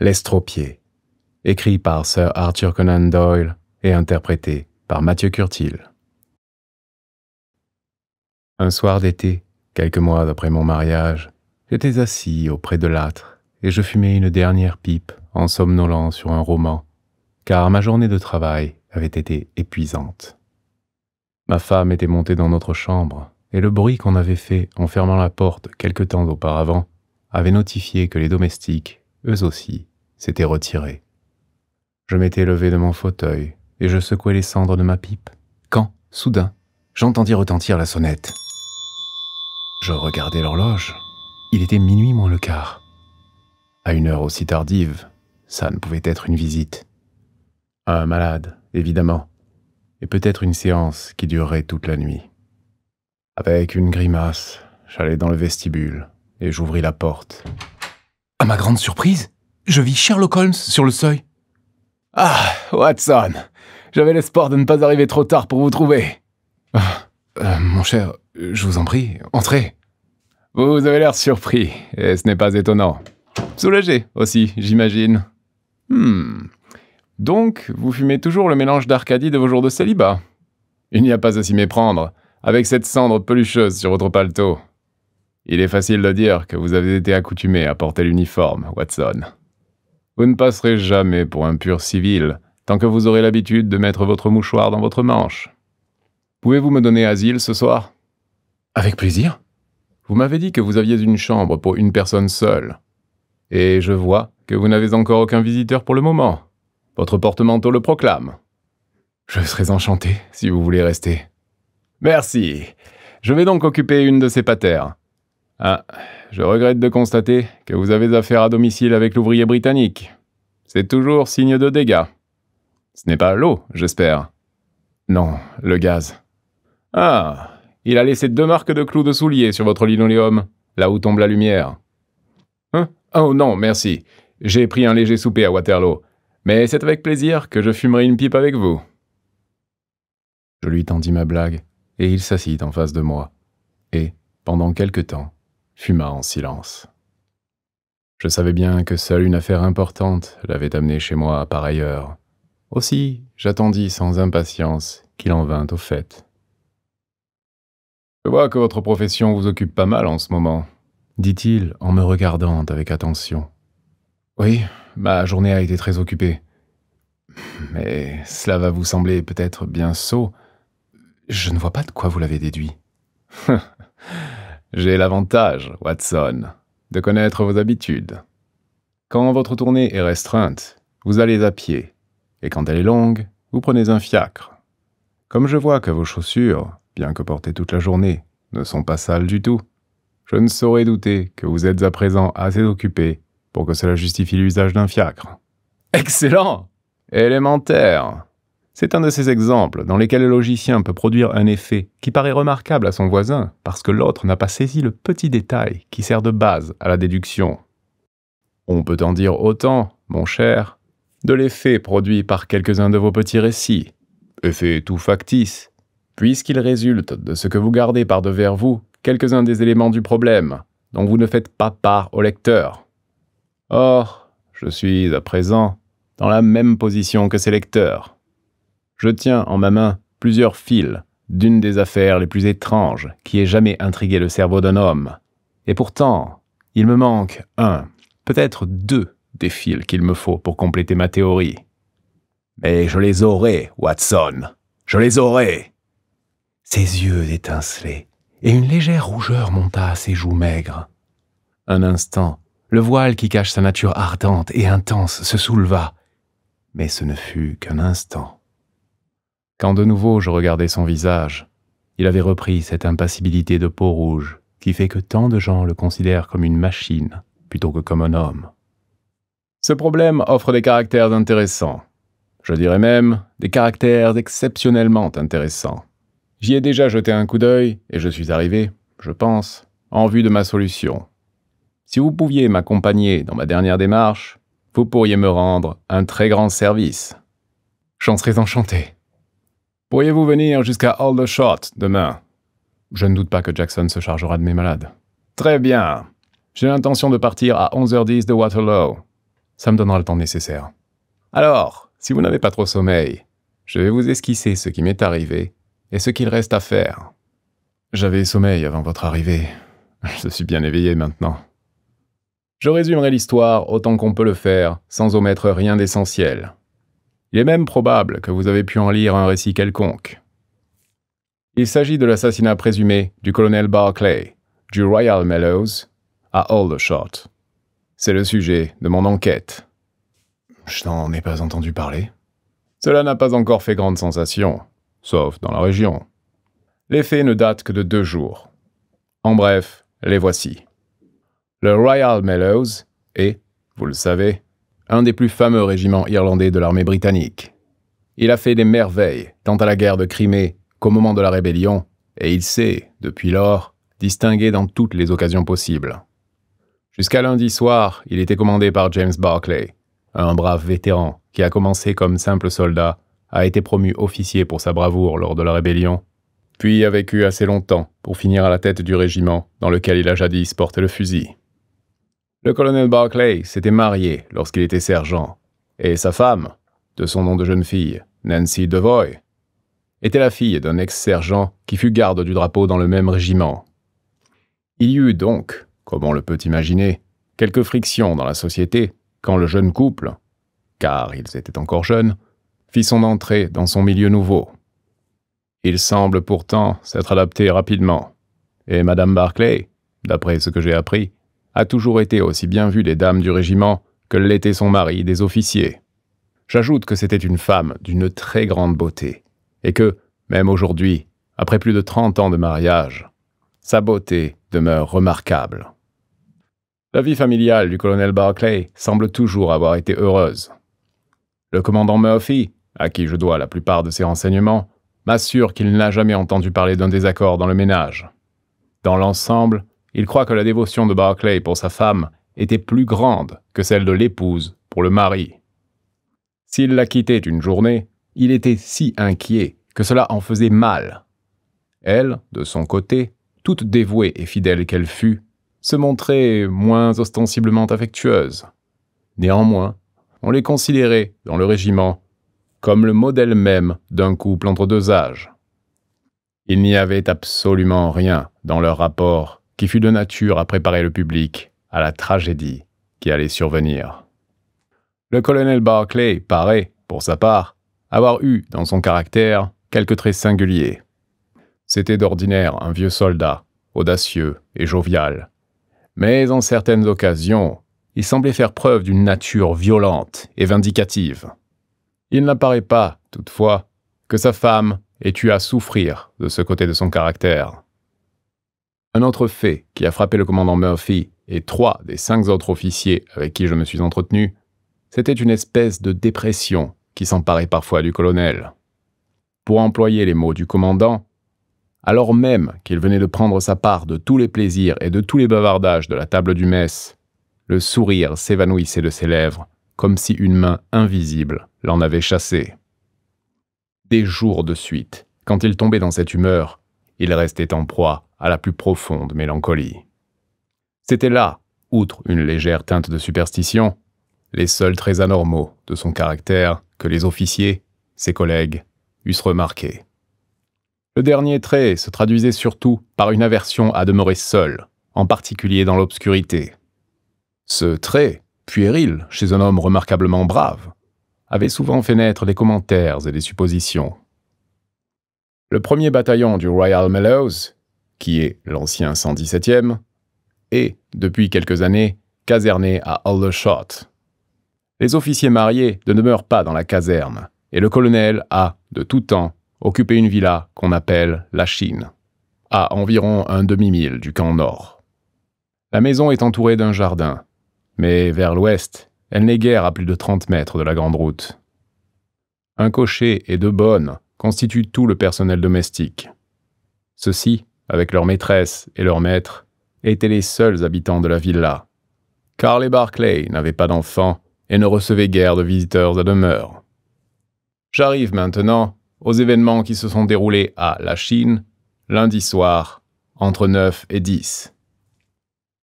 L'estropié, écrit par Sir Arthur Conan Doyle et interprété par Mathieu Curtil. Un soir d'été, quelques mois après mon mariage, j'étais assis auprès de l'âtre et je fumais une dernière pipe en somnolant sur un roman, car ma journée de travail avait été épuisante. Ma femme était montée dans notre chambre et le bruit qu'on avait fait en fermant la porte quelque temps auparavant avait notifié que les domestiques eux aussi, s'étaient retirés. Je m'étais levé de mon fauteuil et je secouais les cendres de ma pipe, quand, soudain, j'entendis retentir la sonnette. Je regardai l'horloge. Il était minuit moins le quart. À une heure aussi tardive, ça ne pouvait être une visite. Un malade, évidemment, et peut-être une séance qui durerait toute la nuit. Avec une grimace, j'allai dans le vestibule et j'ouvris la porte. À ma grande surprise, je vis Sherlock Holmes sur le seuil. Ah, Watson, j'avais l'espoir de ne pas arriver trop tard pour vous trouver. Ah, euh, mon cher, je vous en prie, entrez. Vous avez l'air surpris, et ce n'est pas étonnant. Soulagé aussi, j'imagine. Hmm. Donc, vous fumez toujours le mélange d'Arcadie de vos jours de célibat. Il n'y a pas à s'y méprendre, avec cette cendre pelucheuse sur votre paletot. Il est facile de dire que vous avez été accoutumé à porter l'uniforme, Watson. Vous ne passerez jamais pour un pur civil tant que vous aurez l'habitude de mettre votre mouchoir dans votre manche. Pouvez-vous me donner asile ce soir Avec plaisir. Vous m'avez dit que vous aviez une chambre pour une personne seule. Et je vois que vous n'avez encore aucun visiteur pour le moment. Votre porte-manteau le proclame. Je serais enchanté si vous voulez rester. Merci. Je vais donc occuper une de ces patères. Ah, je regrette de constater que vous avez affaire à domicile avec l'ouvrier britannique. C'est toujours signe de dégâts. Ce n'est pas l'eau, j'espère. Non, le gaz. Ah, il a laissé deux marques de clous de soulier sur votre linoléum, là où tombe la lumière. Hein? Oh non, merci. J'ai pris un léger souper à Waterloo. Mais c'est avec plaisir que je fumerai une pipe avec vous. Je lui tendis ma blague, et il s'assit en face de moi. Et, pendant quelque temps, fuma en silence. Je savais bien que seule une affaire importante l'avait amené chez moi par ailleurs. Aussi, j'attendis sans impatience qu'il en vînt au fait. Je vois que votre profession vous occupe pas mal en ce moment, dit-il en me regardant avec attention. Oui, ma journée a été très occupée. Mais cela va vous sembler peut-être bien sot. Je ne vois pas de quoi vous l'avez déduit. J'ai l'avantage, Watson, de connaître vos habitudes. Quand votre tournée est restreinte, vous allez à pied, et quand elle est longue, vous prenez un fiacre. Comme je vois que vos chaussures, bien que portées toute la journée, ne sont pas sales du tout, je ne saurais douter que vous êtes à présent assez occupé pour que cela justifie l'usage d'un fiacre. Excellent Élémentaire c'est un de ces exemples dans lesquels le logicien peut produire un effet qui paraît remarquable à son voisin parce que l'autre n'a pas saisi le petit détail qui sert de base à la déduction. On peut en dire autant, mon cher, de l'effet produit par quelques-uns de vos petits récits, effet tout factice, puisqu'il résulte de ce que vous gardez par devers vous quelques-uns des éléments du problème dont vous ne faites pas part au lecteur. Or, je suis à présent dans la même position que ces lecteurs. Je tiens en ma main plusieurs fils d'une des affaires les plus étranges qui ait jamais intrigué le cerveau d'un homme. Et pourtant, il me manque un, peut-être deux des fils qu'il me faut pour compléter ma théorie. Mais je les aurai, Watson. Je les aurai. Ses yeux étincelaient, et une légère rougeur monta à ses joues maigres. Un instant, le voile qui cache sa nature ardente et intense se souleva, mais ce ne fut qu'un instant. Quand de nouveau je regardais son visage, il avait repris cette impassibilité de peau rouge qui fait que tant de gens le considèrent comme une machine plutôt que comme un homme. Ce problème offre des caractères intéressants. Je dirais même des caractères exceptionnellement intéressants. J'y ai déjà jeté un coup d'œil et je suis arrivé, je pense, en vue de ma solution. Si vous pouviez m'accompagner dans ma dernière démarche, vous pourriez me rendre un très grand service. J'en serais enchanté. Pourriez-vous venir jusqu'à Aldershot demain Je ne doute pas que Jackson se chargera de mes malades. Très bien. J'ai l'intention de partir à 11h10 de Waterloo. Ça me donnera le temps nécessaire. Alors, si vous n'avez pas trop sommeil, je vais vous esquisser ce qui m'est arrivé et ce qu'il reste à faire. J'avais sommeil avant votre arrivée. Je suis bien éveillé maintenant. Je résumerai l'histoire autant qu'on peut le faire, sans omettre rien d'essentiel. Il est même probable que vous avez pu en lire un récit quelconque. Il s'agit de l'assassinat présumé du colonel Barclay, du Royal Mellows, à Aldershot. C'est le sujet de mon enquête. Je n'en ai pas entendu parler. Cela n'a pas encore fait grande sensation, sauf dans la région. Les faits ne datent que de deux jours. En bref, les voici. Le Royal Mellows est, vous le savez, un des plus fameux régiments irlandais de l'armée britannique. Il a fait des merveilles, tant à la guerre de Crimée qu'au moment de la rébellion, et il s'est, depuis lors, distingué dans toutes les occasions possibles. Jusqu'à lundi soir, il était commandé par James Barclay, un brave vétéran qui a commencé comme simple soldat, a été promu officier pour sa bravoure lors de la rébellion, puis a vécu assez longtemps pour finir à la tête du régiment dans lequel il a jadis porté le fusil. Le colonel Barclay s'était marié lorsqu'il était sergent, et sa femme, de son nom de jeune fille, Nancy Devoy, était la fille d'un ex-sergent qui fut garde du drapeau dans le même régiment. Il y eut donc, comme on le peut imaginer, quelques frictions dans la société quand le jeune couple, car ils étaient encore jeunes, fit son entrée dans son milieu nouveau. Il semble pourtant s'être adapté rapidement, et Madame Barclay, d'après ce que j'ai appris, a toujours été aussi bien vue des dames du régiment que l'était son mari des officiers. J'ajoute que c'était une femme d'une très grande beauté, et que, même aujourd'hui, après plus de trente ans de mariage, sa beauté demeure remarquable. La vie familiale du colonel Barclay semble toujours avoir été heureuse. Le commandant Murphy, à qui je dois la plupart de ses renseignements, m'assure qu'il n'a jamais entendu parler d'un désaccord dans le ménage. Dans l'ensemble, il croit que la dévotion de Barclay pour sa femme était plus grande que celle de l'épouse pour le mari. S'il la quittait une journée, il était si inquiet que cela en faisait mal. Elle, de son côté, toute dévouée et fidèle qu'elle fût, se montrait moins ostensiblement affectueuse. Néanmoins, on les considérait, dans le régiment, comme le modèle même d'un couple entre deux âges. Il n'y avait absolument rien dans leur rapport qui fut de nature à préparer le public à la tragédie qui allait survenir. Le colonel Barclay paraît, pour sa part, avoir eu dans son caractère quelques traits singuliers. C'était d'ordinaire un vieux soldat, audacieux et jovial. Mais en certaines occasions, il semblait faire preuve d'une nature violente et vindicative. Il n'apparaît pas, toutefois, que sa femme ait eu à souffrir de ce côté de son caractère. Un autre fait qui a frappé le commandant Murphy et trois des cinq autres officiers avec qui je me suis entretenu, c'était une espèce de dépression qui s'emparait parfois du colonel. Pour employer les mots du commandant, alors même qu'il venait de prendre sa part de tous les plaisirs et de tous les bavardages de la table du mess, le sourire s'évanouissait de ses lèvres, comme si une main invisible l'en avait chassé. Des jours de suite, quand il tombait dans cette humeur, il restait en proie à la plus profonde mélancolie. C'était là, outre une légère teinte de superstition, les seuls traits anormaux de son caractère que les officiers, ses collègues, eussent remarqués. Le dernier trait se traduisait surtout par une aversion à demeurer seul, en particulier dans l'obscurité. Ce trait, puéril chez un homme remarquablement brave, avait souvent fait naître des commentaires et des suppositions. Le premier bataillon du Royal Mellows qui est l'ancien 117e, et, depuis quelques années, caserné à Aldershot. Les officiers mariés ne demeurent pas dans la caserne, et le colonel a, de tout temps, occupé une villa qu'on appelle la Chine, à environ un demi-mille du camp nord. La maison est entourée d'un jardin, mais vers l'ouest, elle n'est guère à plus de 30 mètres de la grande route. Un cocher et deux bonnes constituent tout le personnel domestique. Ceux-ci avec leur maîtresse et leur maître, étaient les seuls habitants de la villa. car les Barclay n'avaient pas d'enfants et ne recevaient guère de visiteurs à demeure. J'arrive maintenant aux événements qui se sont déroulés à La Chine, lundi soir, entre 9 et 10.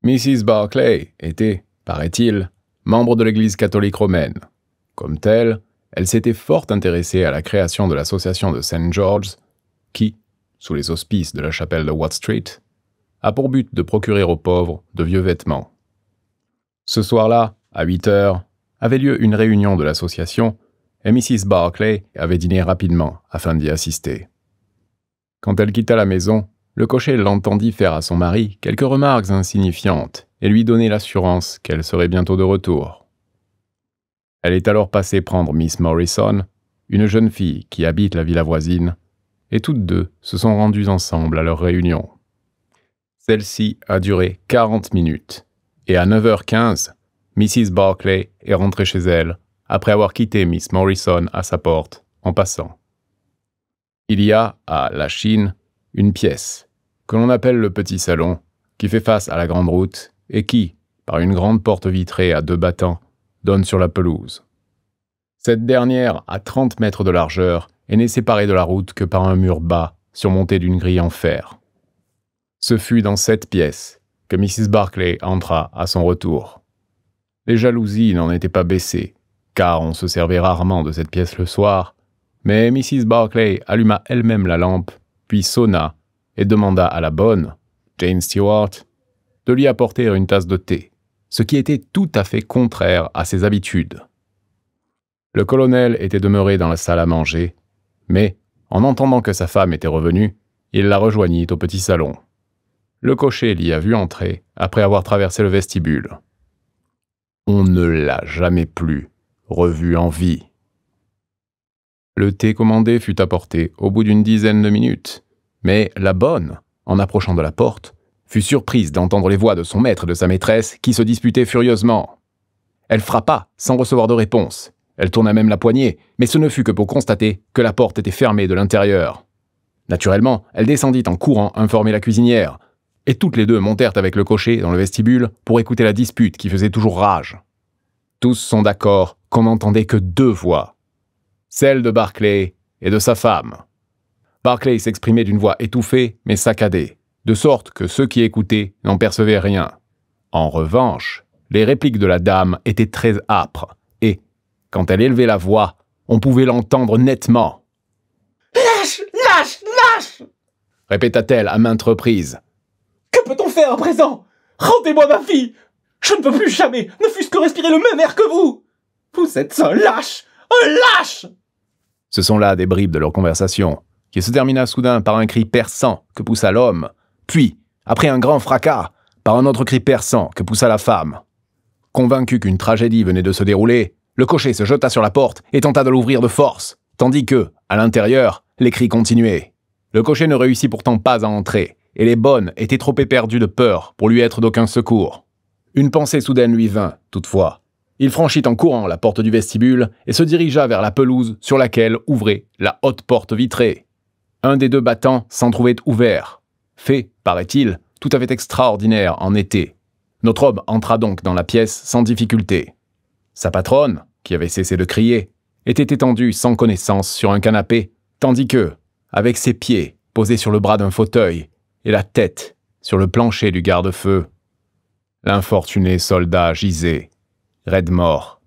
Mrs. Barclay était, paraît-il, membre de l'Église catholique romaine. Comme telle, elle s'était fort intéressée à la création de l'association de St. George's, qui, sous les auspices de la chapelle de Watt Street, a pour but de procurer aux pauvres de vieux vêtements. Ce soir-là, à 8 heures, avait lieu une réunion de l'association et Mrs. Barclay avait dîné rapidement afin d'y assister. Quand elle quitta la maison, le cocher l'entendit faire à son mari quelques remarques insignifiantes et lui donner l'assurance qu'elle serait bientôt de retour. Elle est alors passée prendre Miss Morrison, une jeune fille qui habite la villa voisine, et toutes deux se sont rendues ensemble à leur réunion. Celle-ci a duré 40 minutes, et à 9h15, Mrs. Barclay est rentrée chez elle, après avoir quitté Miss Morrison à sa porte, en passant. Il y a, à la Chine, une pièce, que l'on appelle le petit salon, qui fait face à la grande route, et qui, par une grande porte vitrée à deux battants, donne sur la pelouse. Cette dernière à 30 mètres de largeur et n'est séparée de la route que par un mur bas, surmonté d'une grille en fer. Ce fut dans cette pièce que Mrs. Barclay entra à son retour. Les jalousies n'en étaient pas baissées, car on se servait rarement de cette pièce le soir, mais Mrs. Barclay alluma elle-même la lampe, puis sonna et demanda à la bonne, Jane Stewart, de lui apporter une tasse de thé, ce qui était tout à fait contraire à ses habitudes. Le colonel était demeuré dans la salle à manger, mais, en entendant que sa femme était revenue, il la rejoignit au petit salon. Le cocher l'y a vu entrer après avoir traversé le vestibule. On ne l'a jamais plus revu en vie. Le thé commandé fut apporté au bout d'une dizaine de minutes, mais la bonne, en approchant de la porte, fut surprise d'entendre les voix de son maître et de sa maîtresse qui se disputaient furieusement. Elle frappa sans recevoir de réponse elle tourna même la poignée, mais ce ne fut que pour constater que la porte était fermée de l'intérieur. Naturellement, elle descendit en courant informer la cuisinière, et toutes les deux montèrent avec le cocher dans le vestibule pour écouter la dispute qui faisait toujours rage. Tous sont d'accord qu'on n'entendait que deux voix, celle de Barclay et de sa femme. Barclay s'exprimait d'une voix étouffée mais saccadée, de sorte que ceux qui écoutaient n'en percevaient rien. En revanche, les répliques de la dame étaient très âpres, quand elle élevait la voix, on pouvait l'entendre nettement. Lâche Lâche Lâche répéta-t-elle à maintes reprises. Que peut-on faire à présent Rendez-moi ma fille Je ne veux plus jamais, ne fût-ce que respirer le même air que vous Vous êtes un lâche Un lâche Ce sont là des bribes de leur conversation, qui se termina soudain par un cri perçant que poussa l'homme, puis, après un grand fracas, par un autre cri perçant que poussa la femme. Convaincu qu'une tragédie venait de se dérouler, le cocher se jeta sur la porte et tenta de l'ouvrir de force, tandis que, à l'intérieur, les cris continuaient. Le cocher ne réussit pourtant pas à entrer, et les bonnes étaient trop éperdues de peur pour lui être d'aucun secours. Une pensée soudaine lui vint, toutefois. Il franchit en courant la porte du vestibule et se dirigea vers la pelouse sur laquelle ouvrait la haute porte vitrée. Un des deux battants s'en trouvait ouvert. Fait, paraît-il, tout à fait extraordinaire en été. Notre homme entra donc dans la pièce sans difficulté. Sa patronne, qui avait cessé de crier, était étendue sans connaissance sur un canapé, tandis que, avec ses pieds posés sur le bras d'un fauteuil et la tête sur le plancher du garde-feu, l'infortuné soldat gisait, raide mort,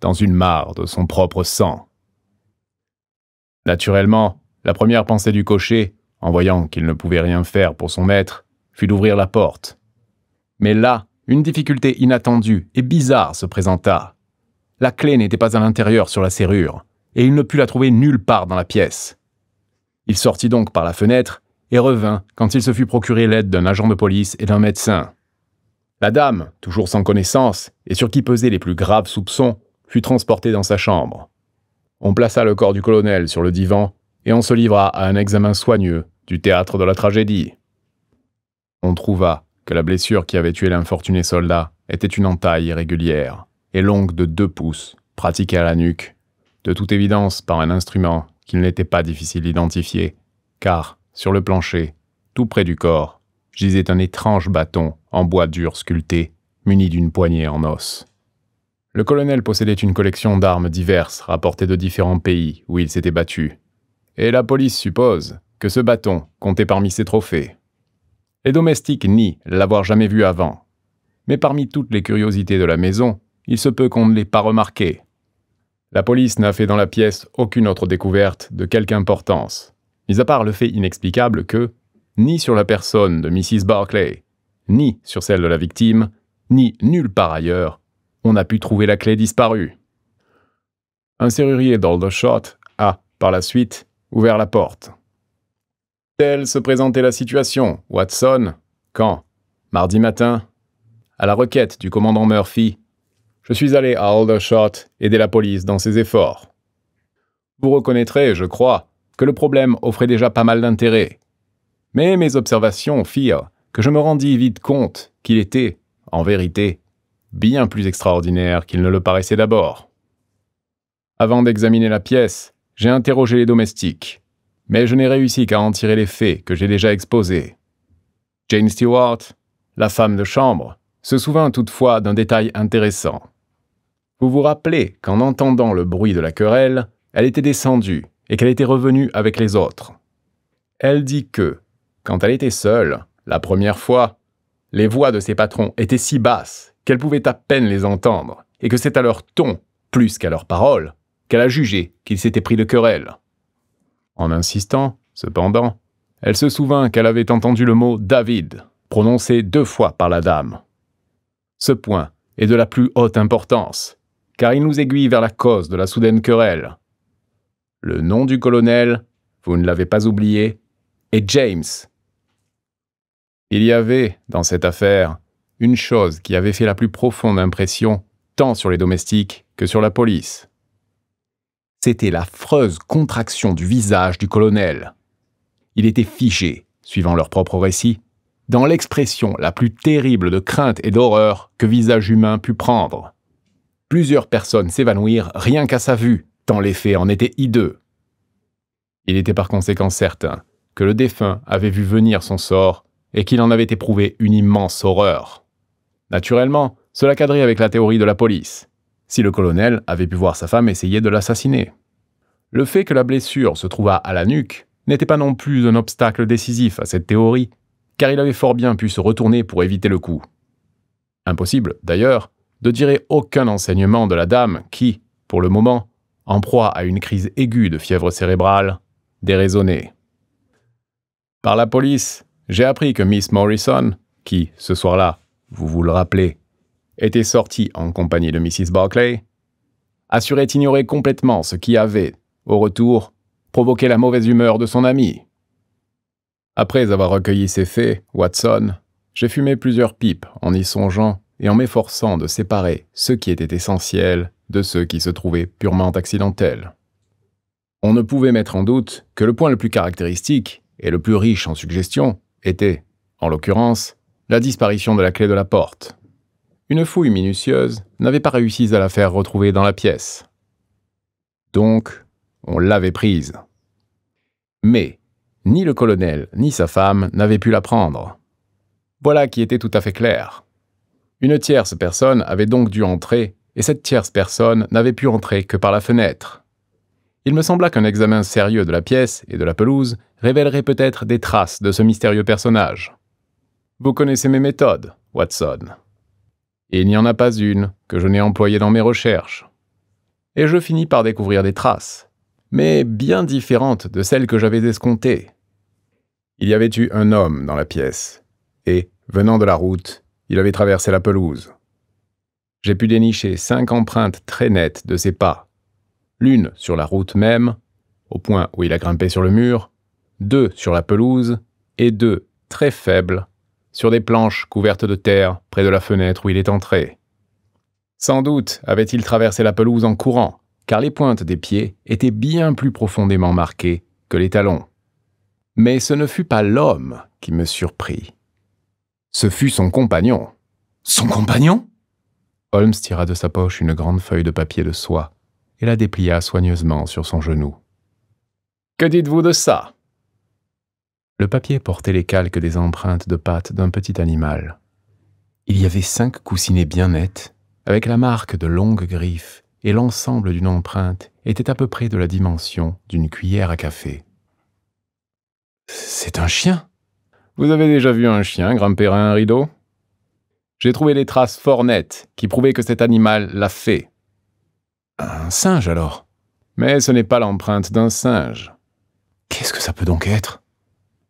dans une mare de son propre sang. Naturellement, la première pensée du cocher, en voyant qu'il ne pouvait rien faire pour son maître, fut d'ouvrir la porte. Mais là, une difficulté inattendue et bizarre se présenta. La clé n'était pas à l'intérieur sur la serrure, et il ne put la trouver nulle part dans la pièce. Il sortit donc par la fenêtre et revint quand il se fut procuré l'aide d'un agent de police et d'un médecin. La dame, toujours sans connaissance et sur qui pesaient les plus graves soupçons, fut transportée dans sa chambre. On plaça le corps du colonel sur le divan et on se livra à un examen soigneux du théâtre de la tragédie. On trouva que la blessure qui avait tué l'infortuné soldat était une entaille irrégulière et longue de deux pouces, pratiquée à la nuque, de toute évidence par un instrument qu'il n'était pas difficile d'identifier, car, sur le plancher, tout près du corps, gisait un étrange bâton en bois dur sculpté, muni d'une poignée en os. Le colonel possédait une collection d'armes diverses rapportées de différents pays où il s'était battu. Et la police suppose que ce bâton comptait parmi ses trophées. Les domestiques nient l'avoir jamais vu avant. Mais parmi toutes les curiosités de la maison, il se peut qu'on ne l'ait pas remarqué. La police n'a fait dans la pièce aucune autre découverte de quelque importance, mis à part le fait inexplicable que, ni sur la personne de Mrs. Barclay, ni sur celle de la victime, ni nulle part ailleurs, on a pu trouver la clé disparue. Un serrurier d'Aldershot a, par la suite, ouvert la porte. Telle se présentait la situation, Watson, quand, mardi matin, à la requête du commandant Murphy, je suis allé à Aldershot aider la police dans ses efforts. Vous reconnaîtrez, je crois, que le problème offrait déjà pas mal d'intérêt. Mais mes observations firent que je me rendis vite compte qu'il était, en vérité, bien plus extraordinaire qu'il ne le paraissait d'abord. Avant d'examiner la pièce, j'ai interrogé les domestiques, mais je n'ai réussi qu'à en tirer les faits que j'ai déjà exposés. Jane Stewart, la femme de chambre, se souvint toutefois d'un détail intéressant. Vous vous rappelez qu'en entendant le bruit de la querelle, elle était descendue et qu'elle était revenue avec les autres. Elle dit que, quand elle était seule, la première fois, les voix de ses patrons étaient si basses qu'elle pouvait à peine les entendre, et que c'est à leur ton, plus qu'à leurs paroles, qu'elle a jugé qu'ils s'étaient pris de querelle. En insistant, cependant, elle se souvint qu'elle avait entendu le mot David, prononcé deux fois par la dame. Ce point est de la plus haute importance, car il nous aiguille vers la cause de la soudaine querelle. Le nom du colonel, vous ne l'avez pas oublié, est James. Il y avait, dans cette affaire, une chose qui avait fait la plus profonde impression tant sur les domestiques que sur la police. C'était l'affreuse contraction du visage du colonel. Il était figé, suivant leur propre récit, dans l'expression la plus terrible de crainte et d'horreur que visage humain put prendre plusieurs personnes s'évanouirent rien qu'à sa vue, tant l'effet en était hideux. Il était par conséquent certain que le défunt avait vu venir son sort et qu'il en avait éprouvé une immense horreur. Naturellement, cela cadrait avec la théorie de la police, si le colonel avait pu voir sa femme essayer de l'assassiner. Le fait que la blessure se trouvât à la nuque n'était pas non plus un obstacle décisif à cette théorie, car il avait fort bien pu se retourner pour éviter le coup. Impossible, d'ailleurs, de tirer aucun enseignement de la dame qui, pour le moment, en proie à une crise aiguë de fièvre cérébrale, déraisonnée. Par la police, j'ai appris que Miss Morrison, qui, ce soir-là, vous vous le rappelez, était sortie en compagnie de Mrs. Barclay, assurait ignorer complètement ce qui avait, au retour, provoqué la mauvaise humeur de son amie. Après avoir recueilli ces faits, Watson, j'ai fumé plusieurs pipes en y songeant et en m'efforçant de séparer ce qui était essentiel de ce qui se trouvait purement accidentel. On ne pouvait mettre en doute que le point le plus caractéristique et le plus riche en suggestions était, en l'occurrence, la disparition de la clé de la porte. Une fouille minutieuse n'avait pas réussi à la faire retrouver dans la pièce. Donc, on l'avait prise. Mais ni le colonel ni sa femme n'avaient pu la prendre. Voilà qui était tout à fait clair. Une tierce personne avait donc dû entrer, et cette tierce personne n'avait pu entrer que par la fenêtre. Il me sembla qu'un examen sérieux de la pièce et de la pelouse révélerait peut-être des traces de ce mystérieux personnage. Vous connaissez mes méthodes, Watson. il n'y en a pas une que je n'ai employée dans mes recherches. Et je finis par découvrir des traces, mais bien différentes de celles que j'avais escomptées. Il y avait eu un homme dans la pièce, et, venant de la route, il avait traversé la pelouse. J'ai pu dénicher cinq empreintes très nettes de ses pas. L'une sur la route même, au point où il a grimpé sur le mur, deux sur la pelouse, et deux, très faibles, sur des planches couvertes de terre près de la fenêtre où il est entré. Sans doute avait-il traversé la pelouse en courant, car les pointes des pieds étaient bien plus profondément marquées que les talons. Mais ce ne fut pas l'homme qui me surprit. Ce fut son compagnon. Son compagnon Holmes tira de sa poche une grande feuille de papier de soie et la déplia soigneusement sur son genou. Que dites-vous de ça Le papier portait les calques des empreintes de pattes d'un petit animal. Il y avait cinq coussinets bien nets, avec la marque de longues griffes, et l'ensemble d'une empreinte était à peu près de la dimension d'une cuillère à café. C'est un chien vous avez déjà vu un chien grimper à un rideau J'ai trouvé des traces fort nettes qui prouvaient que cet animal l'a fait. Un singe alors Mais ce n'est pas l'empreinte d'un singe. Qu'est-ce que ça peut donc être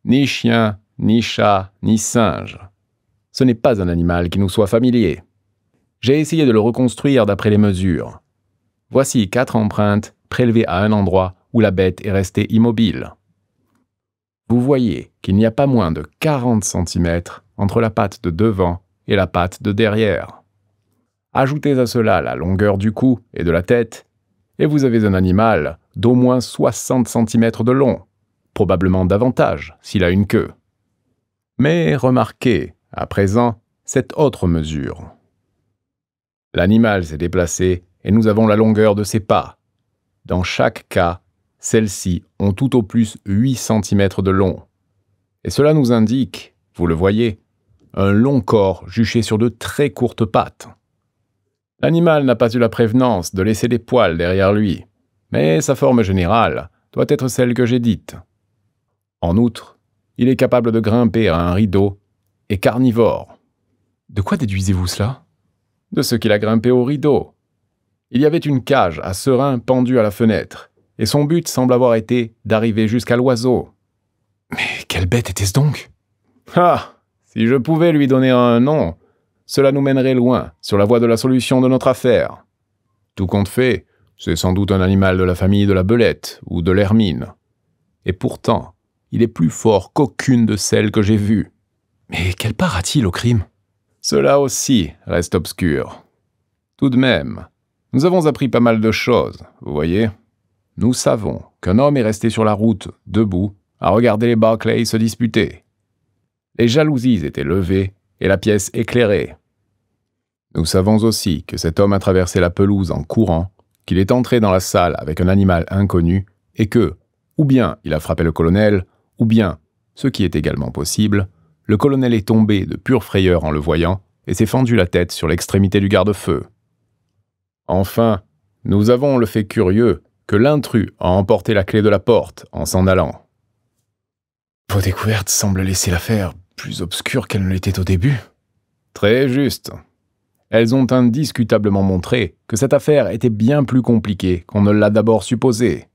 Ni chien, ni chat, ni singe. Ce n'est pas un animal qui nous soit familier. J'ai essayé de le reconstruire d'après les mesures. Voici quatre empreintes prélevées à un endroit où la bête est restée immobile vous voyez qu'il n'y a pas moins de 40 cm entre la patte de devant et la patte de derrière. Ajoutez à cela la longueur du cou et de la tête, et vous avez un animal d'au moins 60 cm de long, probablement davantage s'il a une queue. Mais remarquez, à présent, cette autre mesure. L'animal s'est déplacé et nous avons la longueur de ses pas. Dans chaque cas, celles-ci ont tout au plus 8 cm de long. Et cela nous indique, vous le voyez, un long corps juché sur de très courtes pattes. L'animal n'a pas eu la prévenance de laisser des poils derrière lui, mais sa forme générale doit être celle que j'ai dite. En outre, il est capable de grimper à un rideau et carnivore. De quoi déduisez-vous cela De ce qu'il a grimpé au rideau. Il y avait une cage à serin pendue à la fenêtre, et son but semble avoir été d'arriver jusqu'à l'oiseau. Mais quelle bête était-ce donc Ah Si je pouvais lui donner un nom, cela nous mènerait loin, sur la voie de la solution de notre affaire. Tout compte fait, c'est sans doute un animal de la famille de la belette ou de l'hermine. Et pourtant, il est plus fort qu'aucune de celles que j'ai vues. Mais quelle part a-t-il au crime Cela aussi reste obscur. Tout de même, nous avons appris pas mal de choses, vous voyez nous savons qu'un homme est resté sur la route, debout, à regarder les Barclay se disputer. Les jalousies étaient levées et la pièce éclairée. Nous savons aussi que cet homme a traversé la pelouse en courant, qu'il est entré dans la salle avec un animal inconnu et que, ou bien il a frappé le colonel, ou bien, ce qui est également possible, le colonel est tombé de pure frayeur en le voyant et s'est fendu la tête sur l'extrémité du garde-feu. Enfin, nous avons le fait curieux que l'intrus a emporté la clé de la porte en s'en allant. Vos découvertes semblent laisser l'affaire plus obscure qu'elle ne l'était au début. Très juste. Elles ont indiscutablement montré que cette affaire était bien plus compliquée qu'on ne l'a d'abord supposé.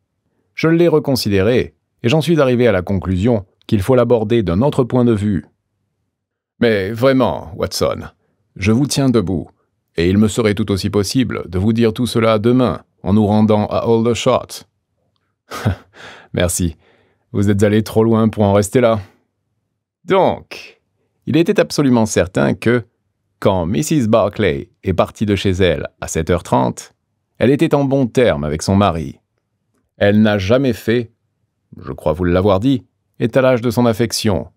Je l'ai reconsidérée et j'en suis arrivé à la conclusion qu'il faut l'aborder d'un autre point de vue. Mais vraiment, Watson, je vous tiens debout, et il me serait tout aussi possible de vous dire tout cela demain, en nous rendant à Shot. Merci. Vous êtes allé trop loin pour en rester là. Donc, il était absolument certain que, quand Mrs. Barclay est partie de chez elle à 7h30, elle était en bon terme avec son mari. Elle n'a jamais fait, je crois vous l'avoir dit, étalage de son affection,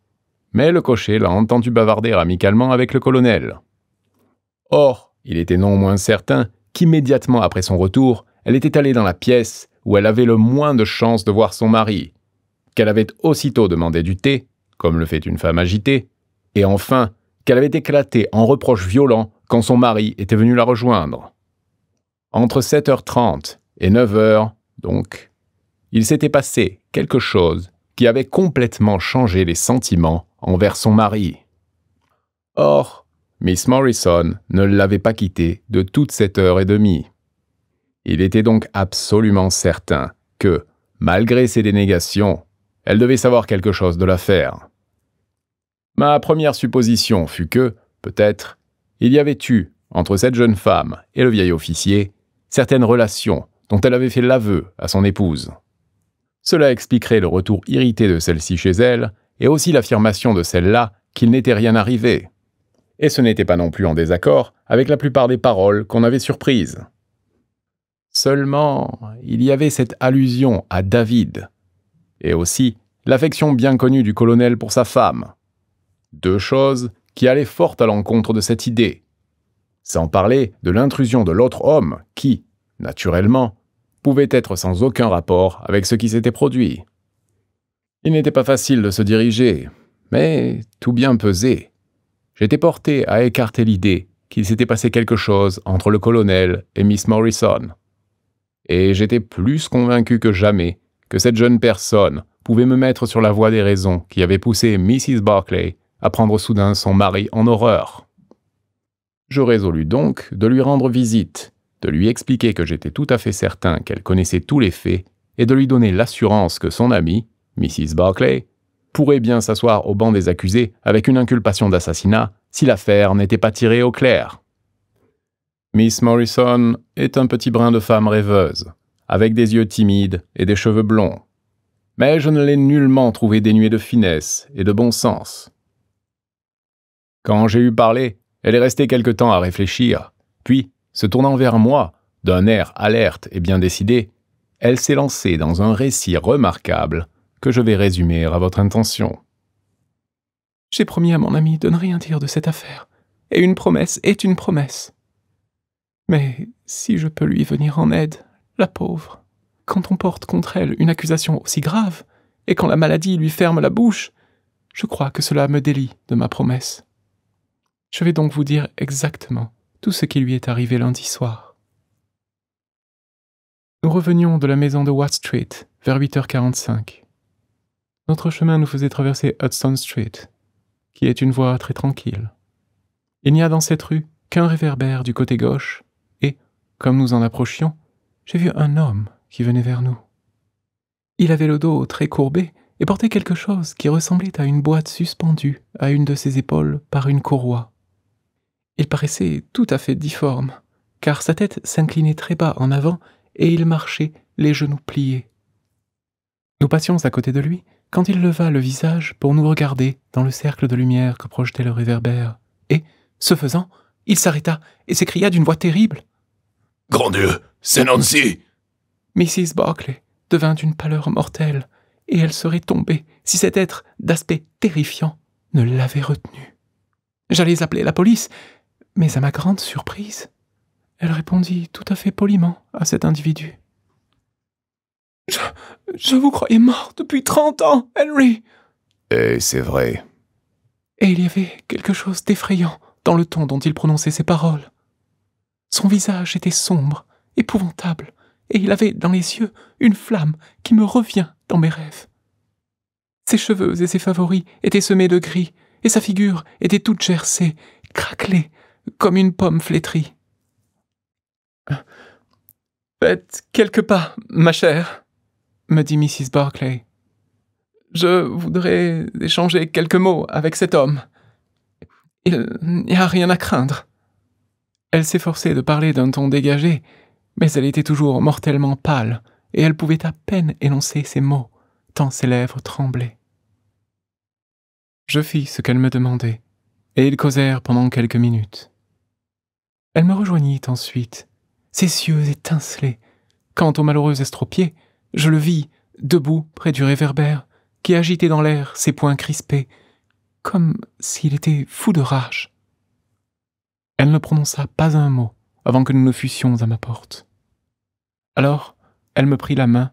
mais le cocher l'a entendu bavarder amicalement avec le colonel. Or, il était non moins certain qu'immédiatement après son retour, elle était allée dans la pièce où elle avait le moins de chances de voir son mari, qu'elle avait aussitôt demandé du thé, comme le fait une femme agitée, et enfin qu'elle avait éclaté en reproches violents quand son mari était venu la rejoindre. Entre 7h30 et 9h, donc, il s'était passé quelque chose qui avait complètement changé les sentiments envers son mari. Or, Miss Morrison ne l'avait pas quitté de toute cette heure et demie. Il était donc absolument certain que, malgré ses dénégations, elle devait savoir quelque chose de l'affaire. Ma première supposition fut que, peut-être, il y avait eu, entre cette jeune femme et le vieil officier, certaines relations dont elle avait fait l'aveu à son épouse. Cela expliquerait le retour irrité de celle-ci chez elle et aussi l'affirmation de celle-là qu'il n'était rien arrivé. Et ce n'était pas non plus en désaccord avec la plupart des paroles qu'on avait surprises. Seulement, il y avait cette allusion à David, et aussi l'affection bien connue du colonel pour sa femme. Deux choses qui allaient fort à l'encontre de cette idée. Sans parler de l'intrusion de l'autre homme qui, naturellement, pouvait être sans aucun rapport avec ce qui s'était produit. Il n'était pas facile de se diriger, mais tout bien pesé. J'étais porté à écarter l'idée qu'il s'était passé quelque chose entre le colonel et Miss Morrison et j'étais plus convaincu que jamais que cette jeune personne pouvait me mettre sur la voie des raisons qui avaient poussé Mrs. Barclay à prendre soudain son mari en horreur. Je résolus donc de lui rendre visite, de lui expliquer que j'étais tout à fait certain qu'elle connaissait tous les faits et de lui donner l'assurance que son amie, Mrs. Barclay, pourrait bien s'asseoir au banc des accusés avec une inculpation d'assassinat si l'affaire n'était pas tirée au clair. Miss Morrison est un petit brin de femme rêveuse, avec des yeux timides et des cheveux blonds. Mais je ne l'ai nullement trouvée dénuée de finesse et de bon sens. Quand j'ai eu parlé, elle est restée quelque temps à réfléchir, puis, se tournant vers moi, d'un air alerte et bien décidé, elle s'est lancée dans un récit remarquable que je vais résumer à votre intention. J'ai promis à mon ami de ne rien dire de cette affaire, et une promesse est une promesse. Mais si je peux lui venir en aide, la pauvre. Quand on porte contre elle une accusation aussi grave, et quand la maladie lui ferme la bouche, je crois que cela me délie de ma promesse. Je vais donc vous dire exactement tout ce qui lui est arrivé lundi soir. Nous revenions de la maison de Watt Street vers 8h45. Notre chemin nous faisait traverser Hudson Street, qui est une voie très tranquille. Il n'y a dans cette rue qu'un réverbère du côté gauche comme nous en approchions, j'ai vu un homme qui venait vers nous. Il avait le dos très courbé et portait quelque chose qui ressemblait à une boîte suspendue à une de ses épaules par une courroie. Il paraissait tout à fait difforme, car sa tête s'inclinait très bas en avant et il marchait, les genoux pliés. Nous passions à côté de lui quand il leva le visage pour nous regarder dans le cercle de lumière que projetait le réverbère, et, ce faisant, il s'arrêta et s'écria d'une voix terrible. Grand Dieu, c'est Nancy Mrs. Barclay devint d'une pâleur mortelle, et elle serait tombée si cet être d'aspect terrifiant ne l'avait retenue. J'allais appeler la police, mais à ma grande surprise, elle répondit tout à fait poliment à cet individu. Je, vous croyais mort depuis trente ans, Henry. Et eh, c'est vrai. Et il y avait quelque chose d'effrayant dans le ton dont il prononçait ces paroles. Son visage était sombre, épouvantable, et il avait dans les yeux une flamme qui me revient dans mes rêves. Ses cheveux et ses favoris étaient semés de gris, et sa figure était toute gercée, craquelée, comme une pomme flétrie. Faites quelques pas, ma chère, me dit Mrs. Barclay. Je voudrais échanger quelques mots avec cet homme. Il n'y a rien à craindre. Elle s'efforçait de parler d'un ton dégagé, mais elle était toujours mortellement pâle, et elle pouvait à peine énoncer ces mots, tant ses lèvres tremblaient. Je fis ce qu'elle me demandait, et ils causèrent pendant quelques minutes. Elle me rejoignit ensuite. Ses yeux étincelés, Quant au malheureux estropié, je le vis, debout près du réverbère, qui agitait dans l'air ses poings crispés, comme s'il était fou de rage. Elle ne prononça pas un mot avant que nous ne fussions à ma porte. Alors, elle me prit la main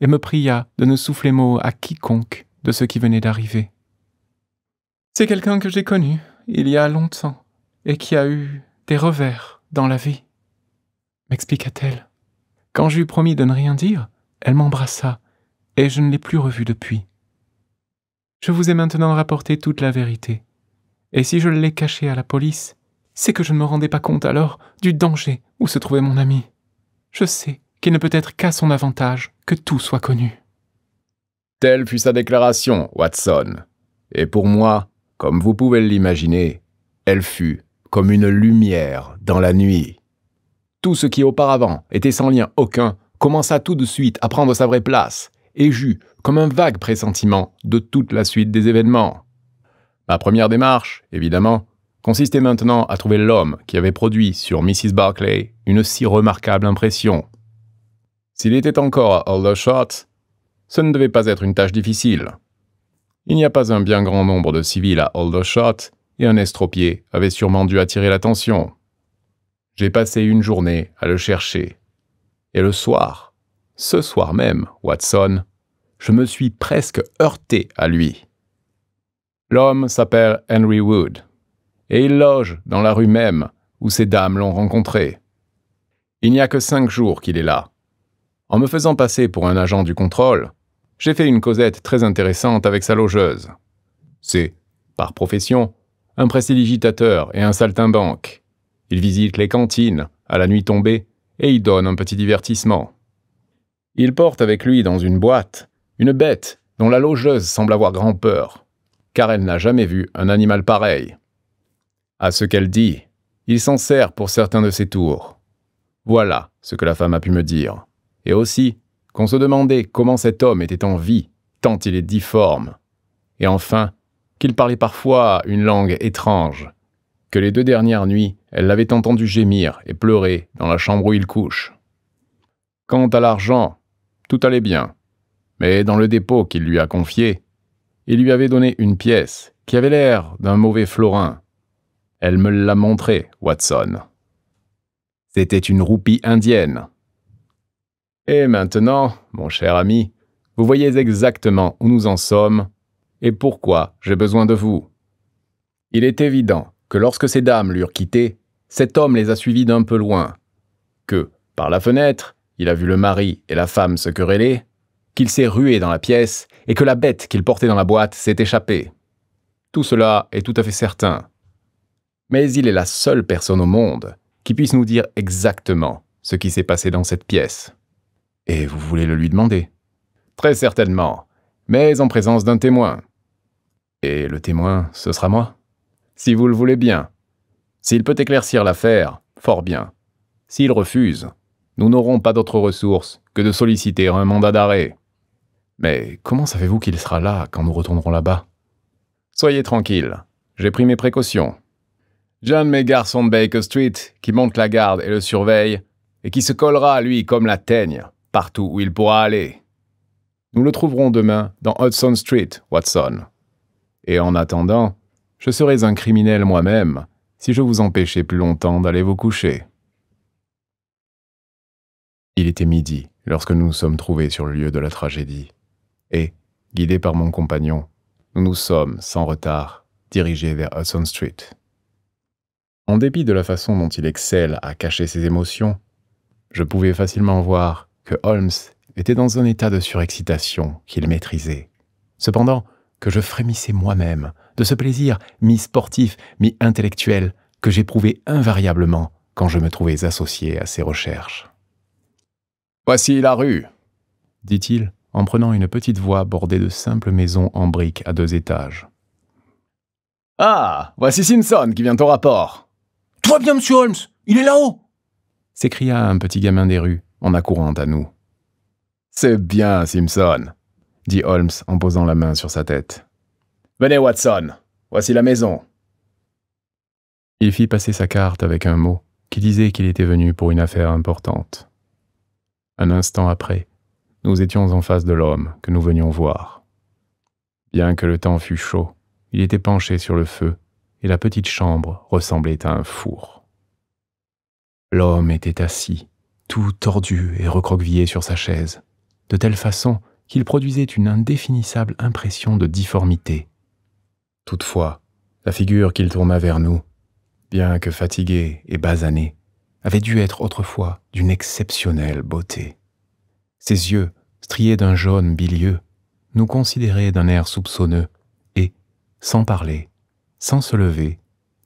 et me pria de ne souffler mot à quiconque de ce qui venait d'arriver. C'est quelqu'un que j'ai connu il y a longtemps et qui a eu des revers dans la vie, m'expliqua-t-elle. Quand j'eus promis de ne rien dire, elle m'embrassa et je ne l'ai plus revue depuis. Je vous ai maintenant rapporté toute la vérité, et si je l'ai cachée à la police, c'est que je ne me rendais pas compte alors du danger où se trouvait mon ami. Je sais qu'il ne peut être qu'à son avantage que tout soit connu. Telle fut sa déclaration, Watson. Et pour moi, comme vous pouvez l'imaginer, elle fut comme une lumière dans la nuit. Tout ce qui auparavant était sans lien aucun commença tout de suite à prendre sa vraie place et j'eus comme un vague pressentiment de toute la suite des événements. Ma première démarche, évidemment, consistait maintenant à trouver l'homme qui avait produit sur Mrs. Barclay une si remarquable impression. S'il était encore à Aldershot, ce ne devait pas être une tâche difficile. Il n'y a pas un bien grand nombre de civils à Aldershot, et un estropié avait sûrement dû attirer l'attention. J'ai passé une journée à le chercher. Et le soir, ce soir même, Watson, je me suis presque heurté à lui. L'homme s'appelle Henry Wood et il loge dans la rue même où ces dames l'ont rencontré. Il n'y a que cinq jours qu'il est là. En me faisant passer pour un agent du contrôle, j'ai fait une causette très intéressante avec sa logeuse. C'est, par profession, un prestidigitateur et un saltimbanque. Il visite les cantines, à la nuit tombée, et y donne un petit divertissement. Il porte avec lui dans une boîte une bête dont la logeuse semble avoir grand peur, car elle n'a jamais vu un animal pareil. À ce qu'elle dit, il s'en sert pour certains de ses tours. Voilà ce que la femme a pu me dire. Et aussi, qu'on se demandait comment cet homme était en vie, tant il est difforme. Et enfin, qu'il parlait parfois une langue étrange. Que les deux dernières nuits, elle l'avait entendu gémir et pleurer dans la chambre où il couche. Quant à l'argent, tout allait bien. Mais dans le dépôt qu'il lui a confié, il lui avait donné une pièce qui avait l'air d'un mauvais florin elle me l'a montré, Watson. C'était une roupie indienne. Et maintenant, mon cher ami, vous voyez exactement où nous en sommes et pourquoi j'ai besoin de vous. Il est évident que lorsque ces dames l'eurent quitté, cet homme les a suivies d'un peu loin, que, par la fenêtre, il a vu le mari et la femme se quereller, qu'il s'est rué dans la pièce et que la bête qu'il portait dans la boîte s'est échappée. Tout cela est tout à fait certain mais il est la seule personne au monde qui puisse nous dire exactement ce qui s'est passé dans cette pièce. Et vous voulez le lui demander Très certainement, mais en présence d'un témoin. Et le témoin, ce sera moi Si vous le voulez bien. S'il peut éclaircir l'affaire, fort bien. S'il refuse, nous n'aurons pas d'autre ressource que de solliciter un mandat d'arrêt. Mais comment savez-vous qu'il sera là quand nous retournerons là-bas Soyez tranquille, j'ai pris mes précautions. John mes garçons de Baker Street, qui monte la garde et le surveille, et qui se collera à lui comme la teigne, partout où il pourra aller. Nous le trouverons demain dans Hudson Street, Watson. Et en attendant, je serais un criminel moi-même si je vous empêchais plus longtemps d'aller vous coucher. Il était midi lorsque nous nous sommes trouvés sur le lieu de la tragédie, et, guidés par mon compagnon, nous nous sommes, sans retard, dirigés vers Hudson Street. En dépit de la façon dont il excelle à cacher ses émotions, je pouvais facilement voir que Holmes était dans un état de surexcitation qu'il maîtrisait. Cependant, que je frémissais moi-même de ce plaisir mi-sportif, mi-intellectuel que j'éprouvais invariablement quand je me trouvais associé à ses recherches. Voici la rue, dit-il en prenant une petite voie bordée de simples maisons en briques à deux étages. Ah, voici Simpson qui vient au rapport. Toi bien, monsieur Holmes Il est là-haut s'écria un petit gamin des rues en accourant à nous. C'est bien, Simpson, dit Holmes en posant la main sur sa tête. Venez, Watson, voici la maison. Il fit passer sa carte avec un mot qui disait qu'il était venu pour une affaire importante. Un instant après, nous étions en face de l'homme que nous venions voir. Bien que le temps fût chaud, il était penché sur le feu et la petite chambre ressemblait à un four. L'homme était assis, tout tordu et recroquevillé sur sa chaise, de telle façon qu'il produisait une indéfinissable impression de difformité. Toutefois, la figure qu'il tourna vers nous, bien que fatiguée et basanée, avait dû être autrefois d'une exceptionnelle beauté. Ses yeux, striés d'un jaune bilieux, nous considéraient d'un air soupçonneux et, sans parler, sans se lever,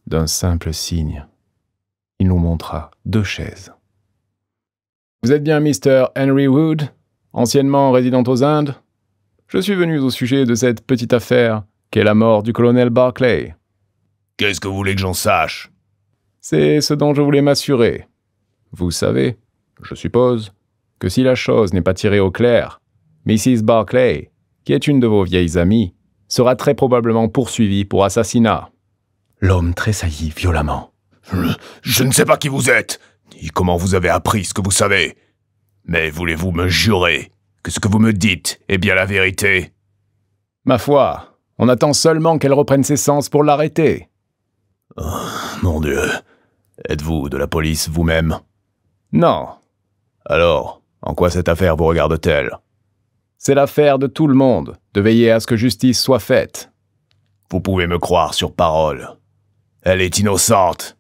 d'un simple signe. Il nous montra deux chaises. Vous êtes bien Mr. Henry Wood, anciennement résident aux Indes Je suis venu au sujet de cette petite affaire qu'est la mort du colonel Barclay. Qu'est-ce que vous voulez que j'en sache C'est ce dont je voulais m'assurer. Vous savez, je suppose, que si la chose n'est pas tirée au clair, Mrs. Barclay, qui est une de vos vieilles amies, sera très probablement poursuivi pour assassinat. L'homme tressaillit violemment. Je ne sais pas qui vous êtes, ni comment vous avez appris ce que vous savez. Mais voulez-vous me jurer que ce que vous me dites est bien la vérité Ma foi, on attend seulement qu'elle reprenne ses sens pour l'arrêter. Oh, mon Dieu. Êtes-vous de la police vous-même Non. Alors, en quoi cette affaire vous regarde-t-elle c'est l'affaire de tout le monde de veiller à ce que justice soit faite. Vous pouvez me croire sur parole. Elle est innocente.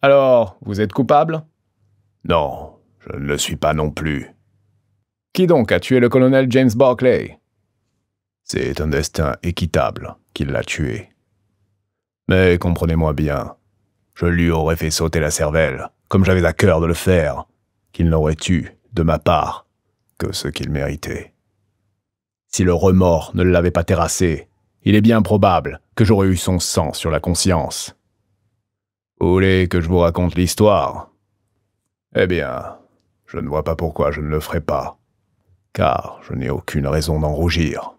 Alors, vous êtes coupable Non, je ne le suis pas non plus. Qui donc a tué le colonel James Barclay C'est un destin équitable qu'il l'a tué. Mais comprenez-moi bien, je lui aurais fait sauter la cervelle, comme j'avais à cœur de le faire, qu'il n'aurait eu, de ma part, que ce qu'il méritait. Si le remords ne l'avait pas terrassé, il est bien probable que j'aurais eu son sang sur la conscience. Vous voulez que je vous raconte l'histoire Eh bien, je ne vois pas pourquoi je ne le ferai pas, car je n'ai aucune raison d'en rougir.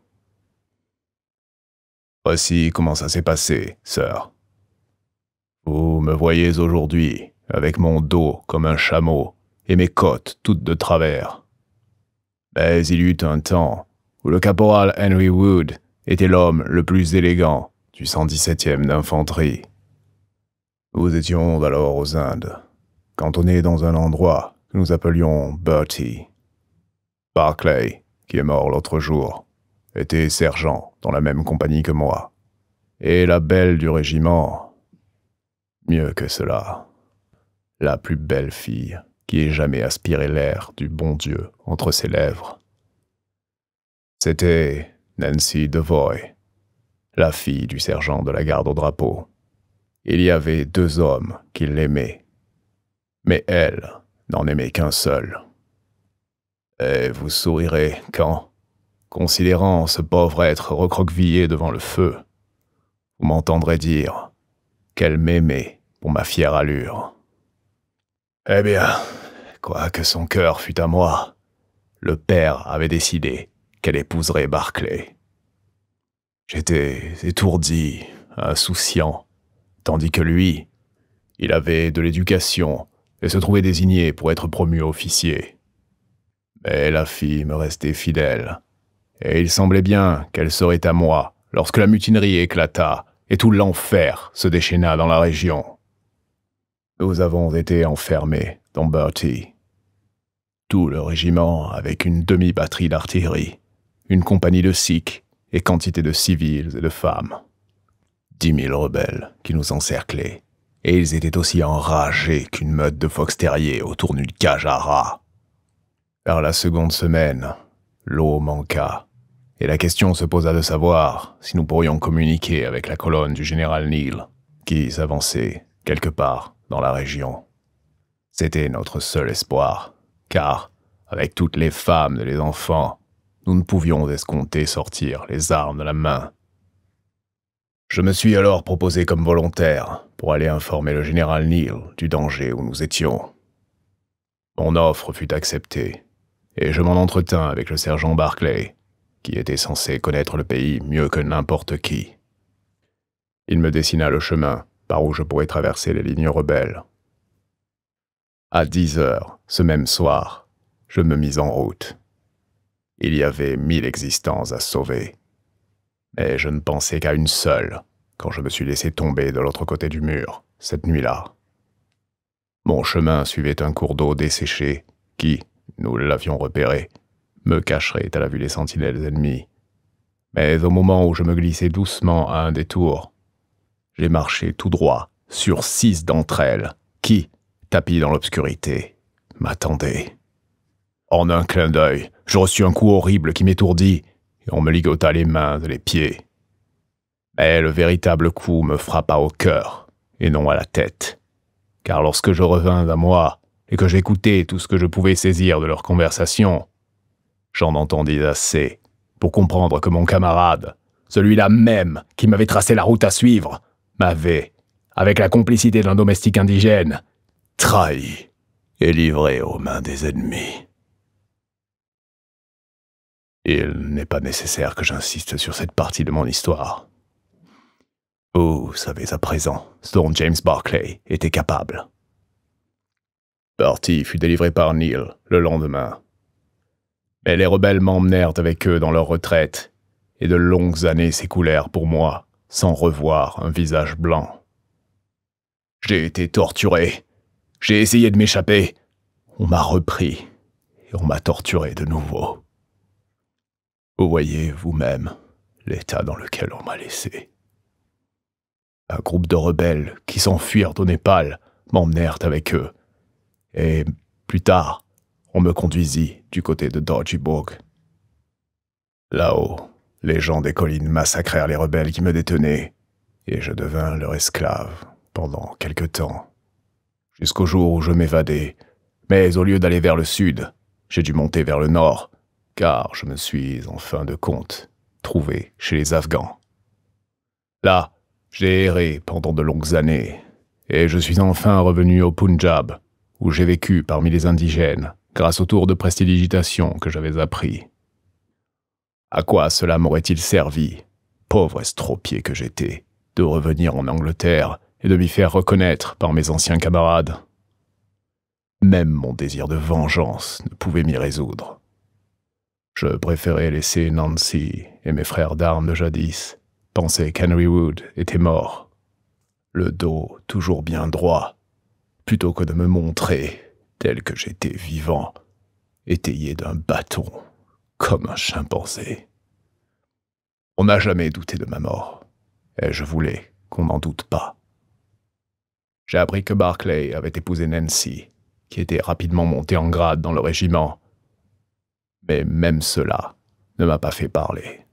Voici comment ça s'est passé, sœur. Vous me voyez aujourd'hui, avec mon dos comme un chameau et mes côtes toutes de travers. Mais il eut un temps où le caporal Henry Wood était l'homme le plus élégant du 117e d'infanterie. Nous étions alors aux Indes, quand on est dans un endroit que nous appelions Bertie. Barclay, qui est mort l'autre jour, était sergent dans la même compagnie que moi. Et la belle du régiment, mieux que cela, la plus belle fille qui ait jamais aspiré l'air du bon Dieu entre ses lèvres. C'était Nancy Devoy, la fille du sergent de la garde au drapeau. Il y avait deux hommes qui l'aimaient, mais elle n'en aimait qu'un seul. Et vous sourirez quand, considérant ce pauvre être recroquevillé devant le feu, vous m'entendrez dire qu'elle m'aimait pour ma fière allure. Eh bien, quoique son cœur fût à moi, le père avait décidé qu'elle épouserait Barclay. J'étais étourdi, insouciant, tandis que lui, il avait de l'éducation et se trouvait désigné pour être promu officier. Mais la fille me restait fidèle, et il semblait bien qu'elle serait à moi lorsque la mutinerie éclata et tout l'enfer se déchaîna dans la région. Nous avons été enfermés dans Bertie. Tout le régiment avec une demi-batterie d'artillerie une compagnie de Sikhs et quantité de civils et de femmes. Dix mille rebelles qui nous encerclaient, et ils étaient aussi enragés qu'une meute de fox terriers autour d'une cage à rats. Vers la seconde semaine, l'eau manqua, et la question se posa de savoir si nous pourrions communiquer avec la colonne du général Neal, qui s'avançait quelque part dans la région. C'était notre seul espoir, car, avec toutes les femmes et les enfants, nous ne pouvions escompter sortir les armes de la main. Je me suis alors proposé comme volontaire pour aller informer le général Neal du danger où nous étions. Mon offre fut acceptée, et je m'en entretins avec le sergent Barclay, qui était censé connaître le pays mieux que n'importe qui. Il me dessina le chemin par où je pourrais traverser les lignes rebelles. À dix heures, ce même soir, je me mis en route. Il y avait mille existences à sauver. Mais je ne pensais qu'à une seule quand je me suis laissé tomber de l'autre côté du mur, cette nuit-là. Mon chemin suivait un cours d'eau desséché qui, nous l'avions repéré, me cacherait à la vue des sentinelles ennemies. Mais au moment où je me glissais doucement à un détour, j'ai marché tout droit sur six d'entre elles qui, tapis dans l'obscurité, m'attendaient. En un clin d'œil, je reçus un coup horrible qui m'étourdit, et on me ligota les mains, et les pieds. Mais le véritable coup me frappa au cœur, et non à la tête. Car lorsque je revins à moi, et que j'écoutais tout ce que je pouvais saisir de leur conversation, j'en entendis assez pour comprendre que mon camarade, celui-là même qui m'avait tracé la route à suivre, m'avait, avec la complicité d'un domestique indigène, trahi et livré aux mains des ennemis il n'est pas nécessaire que j'insiste sur cette partie de mon histoire. Vous savez à présent ce dont James Barclay était capable. partie fut délivré par Neil le lendemain. Mais les rebelles m'emmenèrent avec eux dans leur retraite, et de longues années s'écoulèrent pour moi sans revoir un visage blanc. J'ai été torturé, j'ai essayé de m'échapper, on m'a repris, et on m'a torturé de nouveau. Vous voyez vous-même l'état dans lequel on m'a laissé. Un groupe de rebelles qui s'enfuirent au Népal m'emmenèrent avec eux, et plus tard, on me conduisit du côté de Dorjiburg. Là-haut, les gens des collines massacrèrent les rebelles qui me détenaient, et je devins leur esclave pendant quelque temps, jusqu'au jour où je m'évadai. Mais au lieu d'aller vers le sud, j'ai dû monter vers le nord, car je me suis, en fin de compte, trouvé chez les Afghans. Là, j'ai erré pendant de longues années, et je suis enfin revenu au Punjab, où j'ai vécu parmi les indigènes, grâce au tour de prestidigitation que j'avais appris. À quoi cela m'aurait-il servi, pauvre estropié que j'étais, de revenir en Angleterre et de m'y faire reconnaître par mes anciens camarades Même mon désir de vengeance ne pouvait m'y résoudre. Je préférais laisser Nancy et mes frères d'armes de jadis penser qu'Henry Wood était mort, le dos toujours bien droit, plutôt que de me montrer tel que j'étais vivant, étayé d'un bâton comme un chimpanzé. On n'a jamais douté de ma mort, et je voulais qu'on n'en doute pas. J'ai appris que Barclay avait épousé Nancy, qui était rapidement montée en grade dans le régiment, mais même cela ne m'a pas fait parler.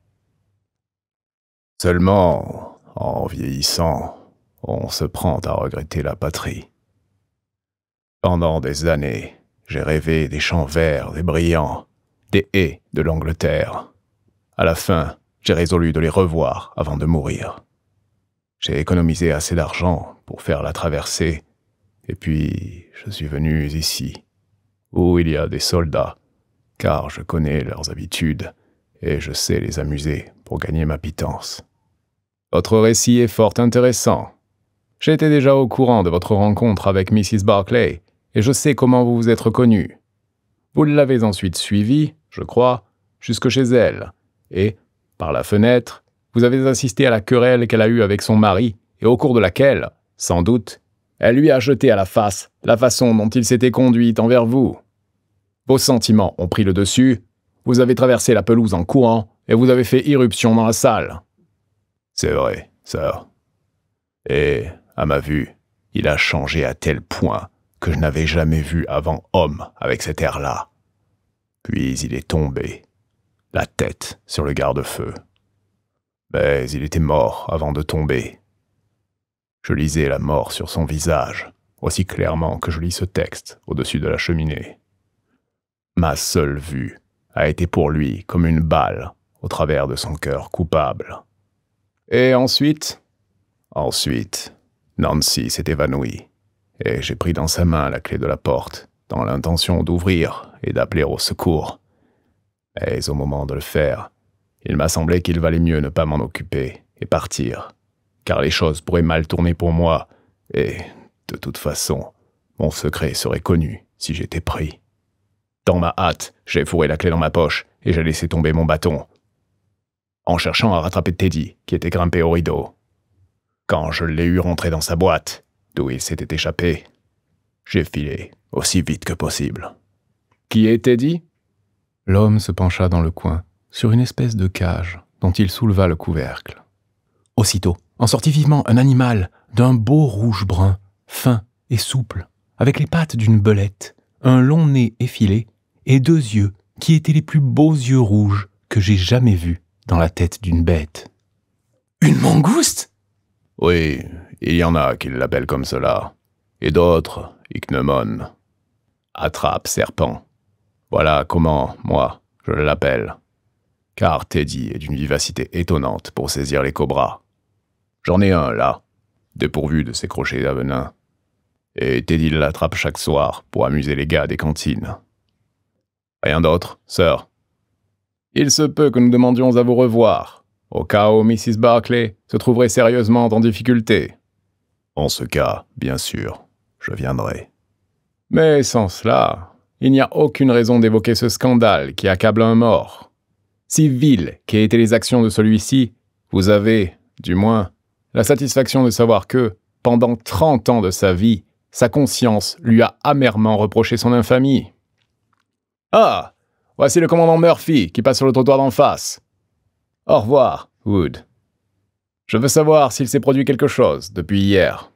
Seulement, en vieillissant, on se prend à regretter la patrie. Pendant des années, j'ai rêvé des champs verts, des brillants, des haies de l'Angleterre. À la fin, j'ai résolu de les revoir avant de mourir. J'ai économisé assez d'argent pour faire la traversée, et puis je suis venu ici, où il y a des soldats car je connais leurs habitudes et je sais les amuser pour gagner ma pitance. Votre récit est fort intéressant. J'étais déjà au courant de votre rencontre avec Mrs. Barclay et je sais comment vous vous êtes connus. Vous l'avez ensuite suivie, je crois, jusque chez elle et, par la fenêtre, vous avez assisté à la querelle qu'elle a eue avec son mari et au cours de laquelle, sans doute, elle lui a jeté à la face la façon dont il s'était conduit envers vous. Vos sentiments ont pris le dessus, vous avez traversé la pelouse en courant et vous avez fait irruption dans la salle. C'est vrai, ça. Et, à ma vue, il a changé à tel point que je n'avais jamais vu avant homme avec cet air-là. Puis il est tombé, la tête sur le garde-feu. Mais il était mort avant de tomber. Je lisais la mort sur son visage, aussi clairement que je lis ce texte au-dessus de la cheminée. Ma seule vue a été pour lui comme une balle au travers de son cœur coupable. Et ensuite Ensuite, Nancy s'est évanouie, et j'ai pris dans sa main la clé de la porte, dans l'intention d'ouvrir et d'appeler au secours. Mais au moment de le faire, il m'a semblé qu'il valait mieux ne pas m'en occuper et partir, car les choses pourraient mal tourner pour moi, et, de toute façon, mon secret serait connu si j'étais pris. Dans ma hâte, j'ai fourré la clé dans ma poche et j'ai laissé tomber mon bâton. En cherchant à rattraper Teddy, qui était grimpé au rideau. Quand je l'ai eu rentré dans sa boîte, d'où il s'était échappé, j'ai filé aussi vite que possible. Qui est Teddy L'homme se pencha dans le coin, sur une espèce de cage, dont il souleva le couvercle. Aussitôt, en sortit vivement un animal d'un beau rouge brun, fin et souple, avec les pattes d'une belette, un long nez effilé et deux yeux qui étaient les plus beaux yeux rouges que j'ai jamais vus dans la tête d'une bête. Une mangouste Oui, il y en a qui l'appellent comme cela, et d'autres, Icneumon. Attrape serpent. Voilà comment, moi, je l'appelle. Car Teddy est d'une vivacité étonnante pour saisir les cobras. J'en ai un, là, dépourvu de ses crochets d'avenin, Et Teddy l'attrape chaque soir pour amuser les gars des cantines. Rien d'autre, sœur. Il se peut que nous demandions à vous revoir, au cas où Mrs. Barclay se trouverait sérieusement en difficulté. En ce cas, bien sûr, je viendrai. Mais sans cela, il n'y a aucune raison d'évoquer ce scandale qui accable un mort. Si vil qu'aient été les actions de celui-ci, vous avez, du moins, la satisfaction de savoir que, pendant trente ans de sa vie, sa conscience lui a amèrement reproché son infamie. Ah Voici le commandant Murphy qui passe sur le trottoir d'en face. Au revoir, Wood. Je veux savoir s'il s'est produit quelque chose depuis hier.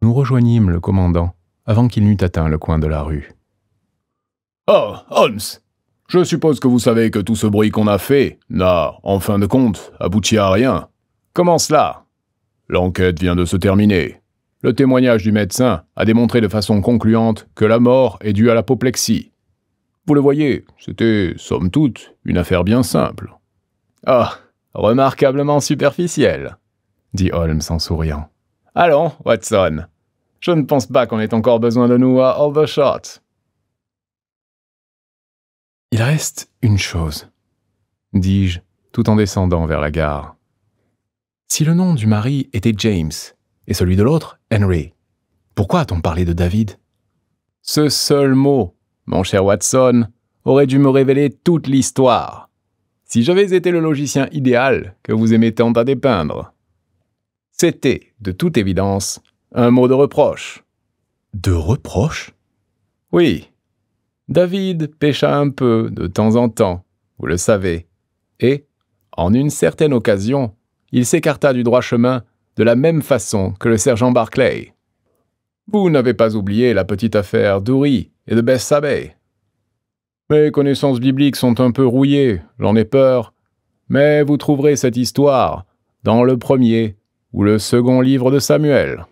Nous rejoignîmes le commandant avant qu'il n'eût atteint le coin de la rue. Oh, Holmes Je suppose que vous savez que tout ce bruit qu'on a fait n'a, en fin de compte, abouti à rien. Comment cela L'enquête vient de se terminer. Le témoignage du médecin a démontré de façon concluante que la mort est due à l'apoplexie. Vous le voyez, c'était, somme toute, une affaire bien simple. Ah, remarquablement superficielle, dit Holmes en souriant. Allons, Watson. Je ne pense pas qu'on ait encore besoin de nous à Aldershot. Il reste une chose, dis-je, tout en descendant vers la gare. Si le nom du mari était James et celui de l'autre Henry, pourquoi a-t-on parlé de David Ce seul mot mon cher Watson, aurait dû me révéler toute l'histoire, si j'avais été le logicien idéal que vous aimez tant à dépeindre. C'était, de toute évidence, un mot de reproche. De reproche Oui. David pêcha un peu de temps en temps, vous le savez, et, en une certaine occasion, il s'écarta du droit chemin de la même façon que le sergent Barclay. Vous n'avez pas oublié la petite affaire d'Oury, et de Mes connaissances bibliques sont un peu rouillées, j'en ai peur, mais vous trouverez cette histoire dans le premier ou le second livre de Samuel.